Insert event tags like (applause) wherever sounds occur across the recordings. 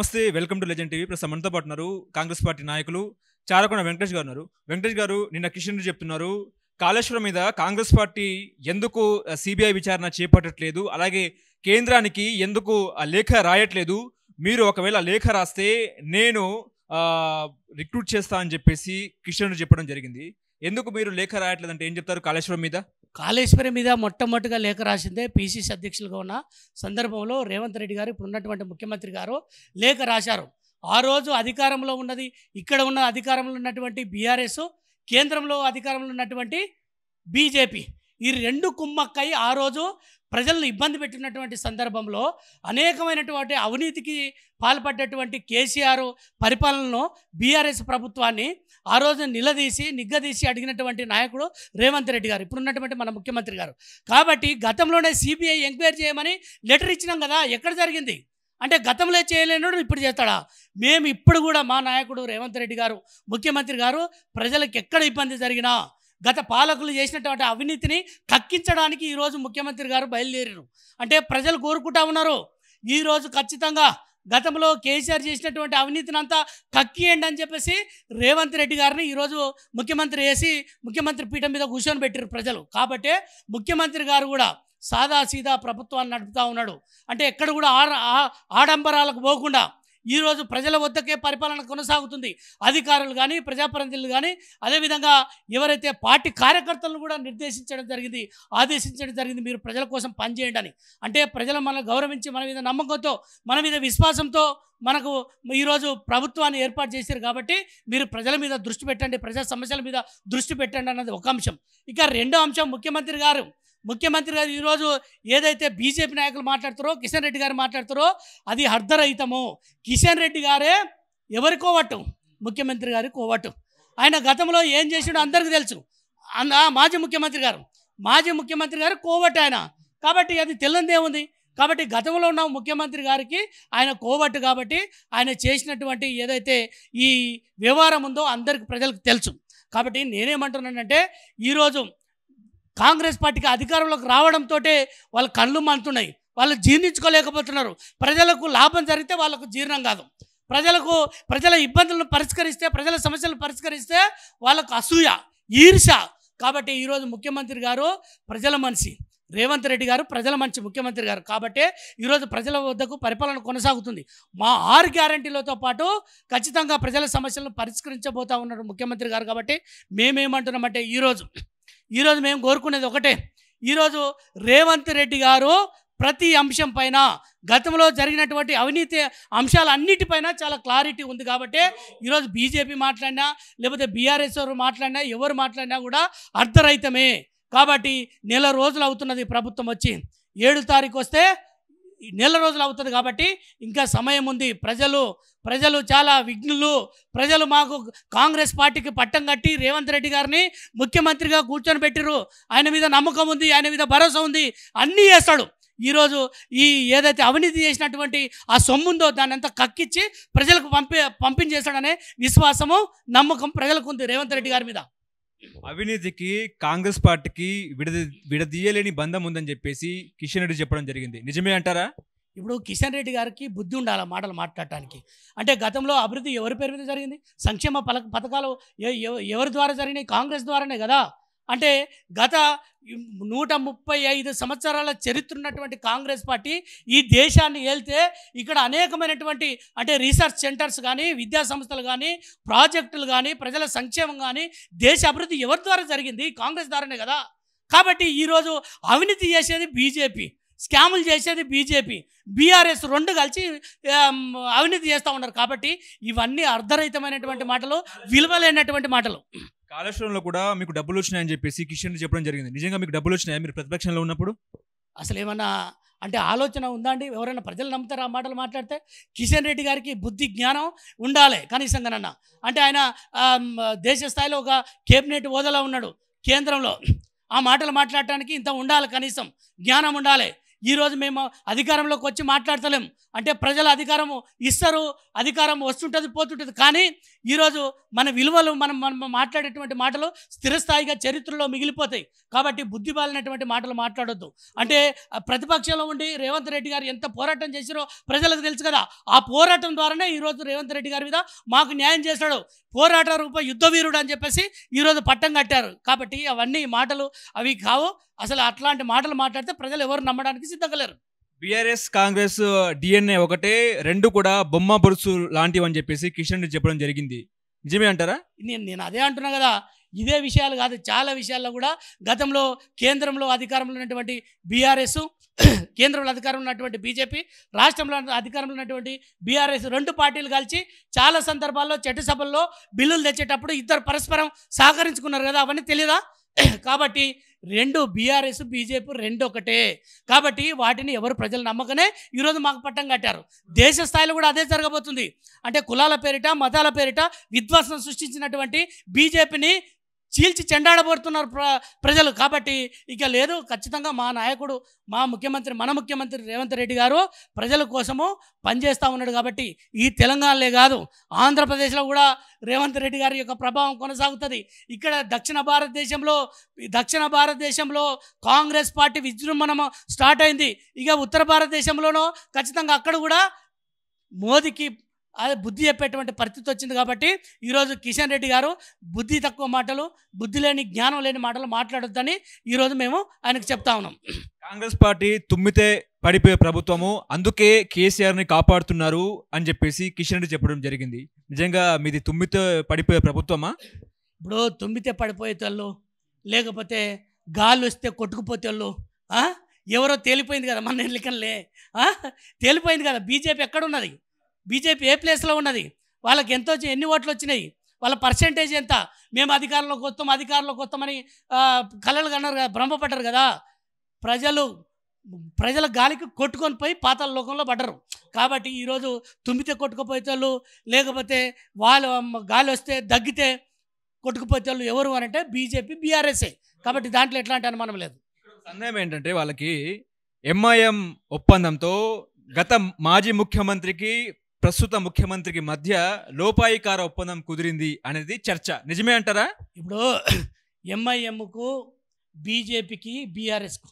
నమస్తే welcome to legend TV ప్రస్తుతం మనతో ఉన్నారు కాంగ్రెస్ పార్టీ నాయకులు చారకొండ వెంకటేష్ గారు ఉన్నారు వెంకటేష్ గారు నిన్న కిషన్ రెడ్డి చెప్తున్నారు కాళేశ్వరం మీద కాంగ్రెస్ పార్టీ ఎందుకు సిబిఐ విచారణ చేపట్టట్లేదు అలాగే కేంద్రానికి ఎందుకు ఆ లేఖ రాయట్లేదు మీరు ఒకవేళ లేఖ రాస్తే నేను రిక్రూట్ చేస్తా అని చెప్పేసి కిషన్ రెడ్డి చెప్పడం జరిగింది ఎందుకు మీరు లేఖ రాయట్లేదంటే ఏం చెప్తారు కాళేశ్వరం మీద కాళేశ్వరి మీద మొట్టమొదటిగా లేఖ రాసిందే పిసిసి అధ్యక్షులుగా ఉన్న సందర్భంలో రేవంత్ రెడ్డి గారు ఇప్పుడు ఉన్నటువంటి ముఖ్యమంత్రి గారు లేఖ రాశారు ఆ రోజు అధికారంలో ఉన్నది ఇక్కడ ఉన్న అధికారంలో ఉన్నటువంటి బీఆర్ఎస్ కేంద్రంలో అధికారంలో ఉన్నటువంటి బీజేపీ ఈ రెండు కుమ్మక్కై ఆ రోజు ప్రజలను ఇబ్బంది పెట్టినటువంటి సందర్భంలో అనేకమైనటువంటి అవినీతికి పాల్పడ్డటువంటి కేసీఆర్ పరిపాలనలో బీఆర్ఎస్ ప్రభుత్వాన్ని ఆ రోజు నిలదీసి నిగ్గదీసి అడిగినటువంటి నాయకుడు రేవంత్ రెడ్డి గారు ఇప్పుడు ఉన్నటువంటి మన ముఖ్యమంత్రి గారు కాబట్టి గతంలోనే సిబిఐ ఎంక్వైరీ చేయమని లెటర్ ఇచ్చినాం కదా ఎక్కడ జరిగింది అంటే గతంలో చేయలేనోడు ఇప్పుడు చేస్తాడా మేము ఇప్పుడు కూడా మా నాయకుడు రేవంత్ రెడ్డి గారు ముఖ్యమంత్రి గారు ప్రజలకు ఎక్కడ ఇబ్బంది జరిగినా గత పాలకులు చేసినటువంటి అవినీతిని కక్కించడానికి ఈరోజు ముఖ్యమంత్రి గారు బయలుదేరారు అంటే ప్రజలు కోరుకుంటా ఉన్నారు ఈరోజు ఖచ్చితంగా గతంలో కేసీఆర్ చేసినటువంటి అవినీతినంతా కక్కియండి అని చెప్పేసి రేవంత్ రెడ్డి గారిని ఈరోజు ముఖ్యమంత్రి వేసి ముఖ్యమంత్రి పీఠం మీద కూర్చొని పెట్టారు ప్రజలు కాబట్టి ముఖ్యమంత్రి గారు కూడా సాదాసీదా ప్రభుత్వాన్ని నడుపుతూ ఉన్నాడు అంటే ఎక్కడ కూడా ఆడంబరాలకు పోకుండా ఈరోజు ప్రజల వద్దకే పరిపాలన కొనసాగుతుంది అధికారులు కానీ ప్రజాప్రతినిధులు కానీ అదేవిధంగా ఎవరైతే పార్టీ కార్యకర్తలను కూడా నిర్దేశించడం జరిగింది ఆదేశించడం జరిగింది మీరు ప్రజల కోసం పనిచేయండి అని అంటే ప్రజలు మనల్ని గౌరవించి మన మీద నమ్మకంతో మన మీద విశ్వాసంతో మనకు ఈరోజు ప్రభుత్వాన్ని ఏర్పాటు చేశారు కాబట్టి మీరు ప్రజల మీద దృష్టి పెట్టండి ప్రజా సమస్యల మీద దృష్టి పెట్టండి అన్నది ఒక అంశం ఇక రెండో అంశం ముఖ్యమంత్రి గారు ముఖ్యమంత్రి గారు ఈరోజు ఏదైతే బీజేపీ నాయకులు మాట్లాడుతారో కిషన్ రెడ్డి గారు మాట్లాడుతారో అది అర్ధరహితము కిషన్ రెడ్డి గారే ఎవరి కోవట్టు ముఖ్యమంత్రి గారి కోవటం ఆయన గతంలో ఏం చేసాడో అందరికీ తెలుసు మాజీ ముఖ్యమంత్రి గారు మాజీ ముఖ్యమంత్రి గారు కోవట్టు ఆయన కాబట్టి అది తెల్లందే ఉంది కాబట్టి గతంలో ఉన్న ముఖ్యమంత్రి గారికి ఆయన కోవట్టు కాబట్టి ఆయన చేసినటువంటి ఏదైతే ఈ వ్యవహారం ఉందో అందరికి ప్రజలకు తెలుసు కాబట్టి నేనేమంటున్నానంటే ఈరోజు కాంగ్రెస్ పార్టీకి అధికారంలోకి రావడంతో వాళ్ళ కళ్ళు మంతున్నాయి వాళ్ళు జీర్ణించుకోలేకపోతున్నారు ప్రజలకు లాభం జరిగితే వాళ్ళకు జీర్ణం కాదు ప్రజలకు ప్రజల ఇబ్బందులను పరిష్కరిస్తే ప్రజల సమస్యలను పరిష్కరిస్తే వాళ్ళకు అసూయ ఈర్ష కాబట్టి ఈరోజు ముఖ్యమంత్రి గారు ప్రజల మనిషి రేవంత్ రెడ్డి గారు ప్రజల మంచి ముఖ్యమంత్రి గారు కాబట్టి ఈరోజు ప్రజల వద్దకు పరిపాలన కొనసాగుతుంది మా ఆరు గ్యారంటీలతో పాటు ఖచ్చితంగా ప్రజల సమస్యలను పరిష్కరించబోతా ఉన్నారు ముఖ్యమంత్రి గారు కాబట్టి మేమేమంటున్నామంటే ఈరోజు ఈరోజు మేము కోరుకునేది ఒకటే ఈరోజు రేవంత్ రెడ్డి గారు ప్రతి అంశం పైన గతంలో జరిగినటువంటి అవినీతి అంశాలన్నిటిపైన చాలా క్లారిటీ ఉంది కాబట్టి ఈరోజు బీజేపీ మాట్లాడినా లేకపోతే బీఆర్ఎస్ వారు మాట్లాడినా ఎవరు మాట్లాడినా కూడా అర్థరహితమే కాబట్టి నెల రోజులు అవుతున్నది ప్రభుత్వం వచ్చి ఏడు తారీఖు వస్తే నెల రోజులు అవుతుంది కాబట్టి ఇంకా సమయం ఉంది ప్రజలు ప్రజలు చాలా విఘ్నులు ప్రజలు మాకు కాంగ్రెస్ పార్టీకి పట్టం కట్టి రేవంత్ రెడ్డి గారిని ముఖ్యమంత్రిగా కూర్చొని పెట్టిరు ఆయన మీద నమ్మకం ఉంది ఆయన మీద భరోసా ఉంది అన్నీ చేస్తాడు ఈరోజు ఈ ఏదైతే అవినీతి చేసినటువంటి ఆ సొమ్ముందో దాన్ని అంతా కక్కిచ్చి ప్రజలకు పంపి పంపించేస్తాడనే విశ్వాసము నమ్మకం ప్రజలకు ఉంది రేవంత్ రెడ్డి గారి మీద అవినీతికి కాంగ్రెస్ పార్టీకి విడది విడదీయలేని బంధం ఉందని చెప్పేసి కిషన్ రెడ్డి చెప్పడం జరిగింది నిజమే అంటారా ఇప్పుడు కిషన్ రెడ్డి గారికి బుద్ధి ఉండాలి మాటలు మాట్లాడటానికి అంటే గతంలో అభివృద్ధి ఎవరి పేరు మీద జరిగింది సంక్షేమ పల పథకాలు ఎవరి ద్వారా జరిగినాయి కాంగ్రెస్ ద్వారానే కదా అంటే గత నూట ముప్పై ఐదు సంవత్సరాల చరిత్ర ఉన్నటువంటి కాంగ్రెస్ పార్టీ ఈ దేశాన్ని వెళ్తే ఇక్కడ అనేకమైనటువంటి అంటే రీసెర్చ్ సెంటర్స్ కానీ విద్యా సంస్థలు కానీ ప్రాజెక్టులు కానీ ప్రజల సంక్షేమం కానీ దేశ అభివృద్ధి ఎవరి ద్వారా జరిగింది కాంగ్రెస్ ద్వారానే కదా కాబట్టి ఈరోజు అవినీతి చేసేది బీజేపీ స్కాములు చేసేది బీజేపీ బీఆర్ఎస్ రెండు కలిసి అవినీతి చేస్తూ ఉన్నారు కాబట్టి ఇవన్నీ అర్ధరహితమైనటువంటి మాటలు విలువలేనటువంటి మాటలు కాళేశ్వరంలో కూడా మీకు డబ్బులు వచ్చినాయని చెప్పేసి కిషన్ చెప్పడం జరిగింది నిజంగా మీకు డబ్బులు వచ్చినాయా మీరు ప్రతిపక్షంలో ఉన్నప్పుడు అసలు ఏమన్నా అంటే ఆలోచన ఉందా అండి ఎవరైనా ప్రజలు నమ్ముతారు ఆ మాటలు మాట్లాడితే కిషన్ రెడ్డి గారికి బుద్ధి జ్ఞానం ఉండాలి కనీసంగానన్నా అంటే ఆయన దేశ స్థాయిలో ఒక కేబినెట్ హోదాలో ఉన్నాడు కేంద్రంలో ఆ మాటలు మాట్లాడటానికి ఇంత ఉండాలి కనీసం జ్ఞానం ఉండాలి ఈరోజు మేము అధికారంలోకి వచ్చి మాట్లాడతలేం అంటే ప్రజల అధికారం ఇస్తారు అధికారం వస్తుంటుంది పోతుంటుంది కానీ ఈరోజు మన విలువలు మనం మనం మాట్లాడేటువంటి మాటలు స్థిరస్థాయిగా చరిత్రలో మిగిలిపోతాయి కాబట్టి బుద్ధి బాలినటువంటి మాటలు మాట్లాడొద్దు అంటే ప్రతిపక్షంలో ఉండి రేవంత్ రెడ్డి గారు ఎంత పోరాటం చేశారో ప్రజలకు తెలుసు కదా ఆ పోరాటం ద్వారానే ఈరోజు రేవంత్ రెడ్డి గారి మీద మాకు న్యాయం చేశాడు పోరాట రూప యుద్ధ వీరుడు అని చెప్పేసి ఈరోజు పట్టం కట్టారు కాబట్టి అవన్నీ మాటలు అవి కావు అసలు అట్లాంటి మాటలు మాట్లాడితే ప్రజలు ఎవరు నమ్మడానికి సిద్ధగలేరు బీఆర్ఎస్ కాంగ్రెస్ డిఎన్ఏ ఒకటే రెండు కూడా బొమ్మ బొరుసు లాంటివి అని చెప్పేసి కిషన్ రెడ్డి చెప్పడం జరిగింది నిజమే అంటారా నేను నేను అదే అంటున్నా కదా ఇదే విషయాలు కాదు చాలా విషయాల్లో కూడా గతంలో కేంద్రంలో అధికారంలో ఉన్నటువంటి బీఆర్ఎస్ (clears throat) కేంద్రంలో అధికారంలో ఉన్నటువంటి బీజేపీ రాష్ట్రంలో అధికారంలో ఉన్నటువంటి బీఆర్ఎస్ రెండు పార్టీలు కలిసి చాలా సందర్భాల్లో చట్టసభల్లో బిల్లులు తెచ్చేటప్పుడు ఇద్దరు పరస్పరం సహకరించుకున్నారు కదా అవన్నీ తెలియదా కాబట్టి రెండు బీఆర్ఎస్ బీజేపీ రెండు ఒకటే కాబట్టి వాటిని ఎవరు ప్రజలు నమ్మకనే ఈరోజు మాకు పట్టం కట్టారు దేశ స్థాయిలో కూడా అదే జరగబోతుంది అంటే కులాల పేరిట మతాల పేరిట విధ్వంసం సృష్టించినటువంటి బీజేపీని చీల్చి చెండాడబోతున్నారు ప్ర ప్రజలు కాబట్టి ఇక లేదు ఖచ్చితంగా మా నాయకుడు మా ముఖ్యమంత్రి మన ముఖ్యమంత్రి రేవంత్ రెడ్డి గారు ప్రజల కోసము పనిచేస్తూ ఉన్నాడు కాబట్టి ఈ తెలంగాణలే కాదు ఆంధ్రప్రదేశ్లో కూడా రేవంత్ రెడ్డి గారి యొక్క ప్రభావం కొనసాగుతుంది ఇక్కడ దక్షిణ భారతదేశంలో దక్షిణ భారతదేశంలో కాంగ్రెస్ పార్టీ విజృంభణ స్టార్ట్ అయింది ఇక ఉత్తర భారతదేశంలోనూ ఖచ్చితంగా అక్కడ కూడా మోదీకి అదే బుద్ధి చెప్పేటువంటి పరిస్థితి వచ్చింది కాబట్టి ఈరోజు కిషన్ రెడ్డి గారు బుద్ధి తక్కువ మాటలు బుద్ధి లేని జ్ఞానం లేని మాటలు మాట్లాడొద్దని ఈరోజు మేము ఆయనకు చెప్తా ఉన్నాం కాంగ్రెస్ పార్టీ తుమ్మితే పడిపోయే ప్రభుత్వము అందుకే కేసీఆర్ని కాపాడుతున్నారు అని చెప్పేసి కిషన్ రెడ్డి చెప్పడం జరిగింది నిజంగా మీది తుమ్మితే పడిపోయే ప్రభుత్వమా ఇప్పుడు తుమ్మితే పడిపోయే తెల్లు లేకపోతే గాలి వస్తే కొట్టుకుపోతే తెల్లు ఎవరో తేలిపోయింది కదా మన ఎన్నికలే తేలిపోయింది కదా బీజేపీ ఉన్నది బీజేపీ ఏ ప్లేస్లో ఉన్నది వాళ్ళకి ఎంతో ఎన్ని ఓట్లు వచ్చినాయి వాళ్ళ పర్సంటేజ్ ఎంత మేము అధికారంలోకి వస్తాం అధికారంలోకి వస్తామని కళలు కన్నారు కదా భ్రమపడ్డారు కదా ప్రజలు ప్రజల గాలికి కొట్టుకొని పోయి పాతల లోకంలో పడ్డరు కాబట్టి ఈరోజు తుమ్మితే కొట్టుకుపోయేటోళ్ళు లేకపోతే వాళ్ళు గాలి వస్తే దగ్గితే కొట్టుకుపోయేటోళ్ళు ఎవరు అని అంటే బీజేపీ బీఆర్ఎస్ఏ కాబట్టి దాంట్లో ఎట్లాంటి అనుమానం లేదు సందేహం ఏంటంటే వాళ్ళకి ఎంఐఎం ఒప్పందంతో గత మాజీ ముఖ్యమంత్రికి ప్రస్తుత ముఖ్యమంత్రికి మధ్య లోపాయికార ఒప్పందం కుదిరింది అనేది చర్చ నిజమే అంటారా ఇప్పుడు ఎంఐఎంకు బీజేపీకి బీఆర్ఎస్కు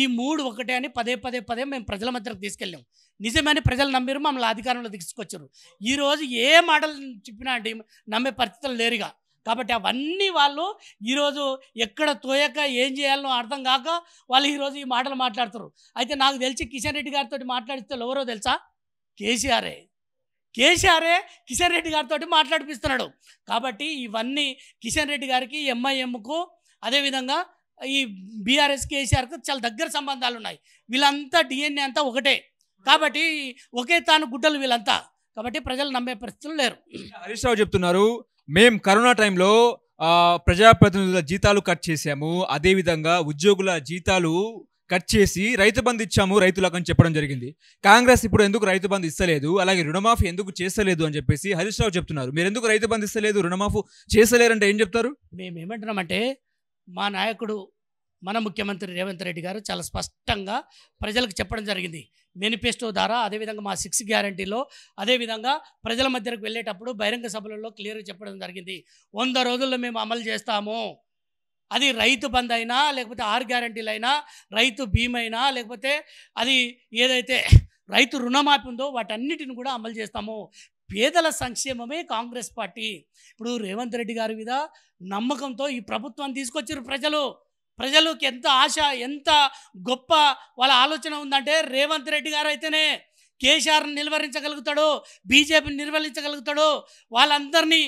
ఈ మూడు ఒకటే అని పదే పదే పదే మేము ప్రజల మధ్యకు తీసుకెళ్ళాం నిజమని ప్రజలు నమ్మిరు మమ్మల్ని అధికారంలో తీసుకొచ్చారు ఈరోజు ఏ మాటలు చెప్పినా అంటే నమ్మే పరిస్థితులు లేరుగా కాబట్టి అవన్నీ వాళ్ళు ఈరోజు ఎక్కడ తోయక ఏం చేయాలనో అర్థం కాక వాళ్ళు ఈరోజు ఈ మాటలు మాట్లాడతారు అయితే నాకు తెలిసి కిషన్ రెడ్డి గారితో మాట్లాడితే ఎవరో తెలుసా కేసీఆరే కేసీఆరే కిషన్ రెడ్డి గారితో మాట్లాడిపిస్తున్నాడు కాబట్టి ఇవన్నీ కిషన్ రెడ్డి గారికి ఎంఐఎంకు అదేవిధంగా ఈ బీఆర్ఎస్ కేసీఆర్కు చాలా దగ్గర సంబంధాలు ఉన్నాయి వీళ్ళంతా డిఎన్ఏ అంతా ఒకటే కాబట్టి ఒకే తాను గుడ్డలు వీళ్ళంతా కాబట్టి ప్రజలు నమ్మే పరిస్థితులు లేరు హరీష్ రావు చెప్తున్నారు మేము కరోనా టైంలో ప్రజాప్రతినిధుల జీతాలు కట్ చేశాము అదేవిధంగా ఉద్యోగుల జీతాలు కట్ చేసి రైతు బంధు ఇచ్చాము రైతులకు అని చెప్పడం జరిగింది కాంగ్రెస్ ఇప్పుడు ఎందుకు రైతు బంధు ఇస్తలేదు అలాగే రుణమాఫీ ఎందుకు చేస్తలేదు అని చెప్పేసి హరీష్ రావు చెప్తున్నారు మీరు ఎందుకు రైతు బంధు ఇస్తలేదు రుణమాఫీ చేస్తలేరంటే ఏం చెప్తారు మేము ఏమంటున్నామంటే మా నాయకుడు మన ముఖ్యమంత్రి రేవంత్ రెడ్డి గారు చాలా స్పష్టంగా ప్రజలకు చెప్పడం జరిగింది మేనిఫెస్టో ద్వారా అదేవిధంగా మా సిక్స్ గ్యారంటీలో అదేవిధంగా ప్రజల మధ్యకు వెళ్ళేటప్పుడు బహిరంగ సభలలో క్లియర్గా చెప్పడం జరిగింది వంద రోజుల్లో మేము అమలు చేస్తాము అది రైతు బంద్ అయినా లేకపోతే ఆర్ గ్యారంటీలు అయినా రైతు బీమైనా లేకపోతే అది ఏదైతే రైతు రుణమాఫీ ఉందో వాటన్నిటిని కూడా అమలు చేస్తాము పేదల సంక్షేమమే కాంగ్రెస్ పార్టీ ఇప్పుడు రేవంత్ రెడ్డి గారి మీద నమ్మకంతో ఈ ప్రభుత్వాన్ని తీసుకొచ్చారు ప్రజలు ప్రజలకు ఎంత ఆశ ఎంత గొప్ప వాళ్ళ ఆలోచన ఉందంటే రేవంత్ రెడ్డి గారు అయితేనే కేసీఆర్ని నిర్వహించగలుగుతాడు బీజేపీని నిర్వహించగలుగుతాడు వాళ్ళందరినీ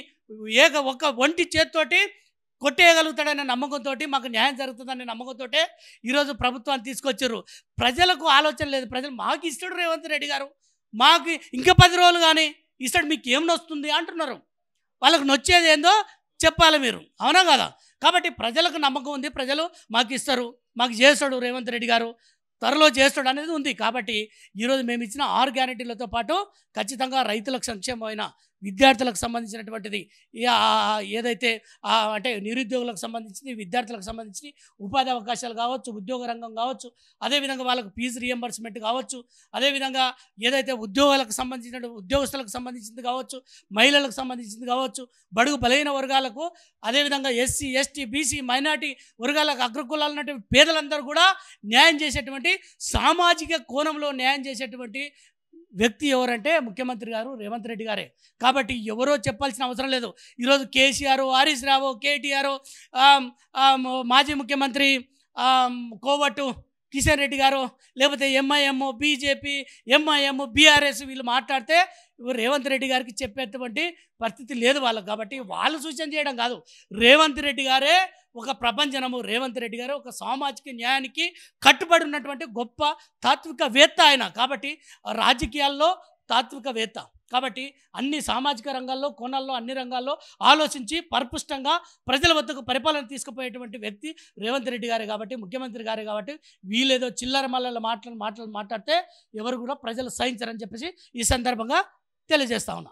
ఏక ఒక ఒంటి చేత్తోటి కొట్టేయగలుగుతాడనే నమ్మకంతో మాకు న్యాయం జరుగుతుందనే నమ్మకంతో ఈరోజు ప్రభుత్వాన్ని తీసుకొచ్చారు ప్రజలకు ఆలోచన లేదు ప్రజలు మాకు ఇస్తాడు రేవంత్ రెడ్డి గారు మాకు ఇంకా పది రోజులు కానీ ఇస్తాడు మీకు ఏం నొస్తుంది అంటున్నారు వాళ్ళకు నొచ్చేది ఏందో చెప్పాలి మీరు అవునా కదా కాబట్టి ప్రజలకు నమ్మకం ఉంది ప్రజలు మాకు ఇస్తారు మాకు చేస్తాడు రేవంత్ రెడ్డి గారు త్వరలో చేస్తాడు అనేది ఉంది కాబట్టి ఈరోజు మేము ఇచ్చిన ఆరు గ్యారంటీలతో పాటు ఖచ్చితంగా రైతులకు సంక్షేమమైన విద్యార్థులకు సంబంధించినటువంటిది ఏదైతే అంటే నిరుద్యోగులకు సంబంధించింది విద్యార్థులకు సంబంధించి ఉపాధి అవకాశాలు కావచ్చు ఉద్యోగ రంగం కావచ్చు అదేవిధంగా వాళ్ళకు ఫీజు రియంబర్స్మెంట్ కావచ్చు అదేవిధంగా ఏదైతే ఉద్యోగాలకు సంబంధించిన ఉద్యోగస్తులకు సంబంధించింది కావచ్చు మహిళలకు సంబంధించింది కావచ్చు బడుగు బలహీన వర్గాలకు అదేవిధంగా ఎస్సీ ఎస్టీ బీసీ మైనార్టీ వర్గాలకు అగ్రకులాలు ఉన్నటువంటి పేదలందరూ కూడా న్యాయం చేసేటువంటి సామాజిక కోణంలో న్యాయం చేసేటువంటి వ్యక్తి ఎవరంటే ముఖ్యమంత్రి గారు రేవంత్ రెడ్డి గారే కాబట్టి ఎవరో చెప్పాల్సిన అవసరం లేదు ఈరోజు కేసీఆర్ హరీష్ రావు కేటీఆర్ మాజీ ముఖ్యమంత్రి కోవట్టు కిషన్ రెడ్డి గారు లేకపోతే ఎంఐఎం బీజేపీ ఎంఐఎం బీఆర్ఎస్ వీళ్ళు మాట్లాడితే రేవంత్ రెడ్డి గారికి చెప్పేటువంటి పరిస్థితి లేదు వాళ్ళకి కాబట్టి వాళ్ళు సూచన చేయడం కాదు రేవంత్ రెడ్డి గారే ఒక ప్రపంచనము రేవంత్ రెడ్డి గారు ఒక సామాజిక న్యాయానికి కట్టుబడి ఉన్నటువంటి గొప్ప తాత్వికవేత్త ఆయన కాబట్టి రాజకీయాల్లో తాత్వికవేత్త కాబట్టి అన్ని సామాజిక రంగాల్లో కోణాల్లో అన్ని రంగాల్లో ఆలోచించి పరిపుష్టంగా ప్రజల వద్దకు పరిపాలన తీసుకుపోయేటువంటి వ్యక్తి రేవంత్ రెడ్డి గారే కాబట్టి ముఖ్యమంత్రి గారే కాబట్టి వీళ్ళేదో చిల్లర మల్లల మాటలు మాటలు మాట్లాడితే ఎవరు కూడా ప్రజలు సహించరని చెప్పేసి ఈ సందర్భంగా తెలియజేస్తా ఉన్నా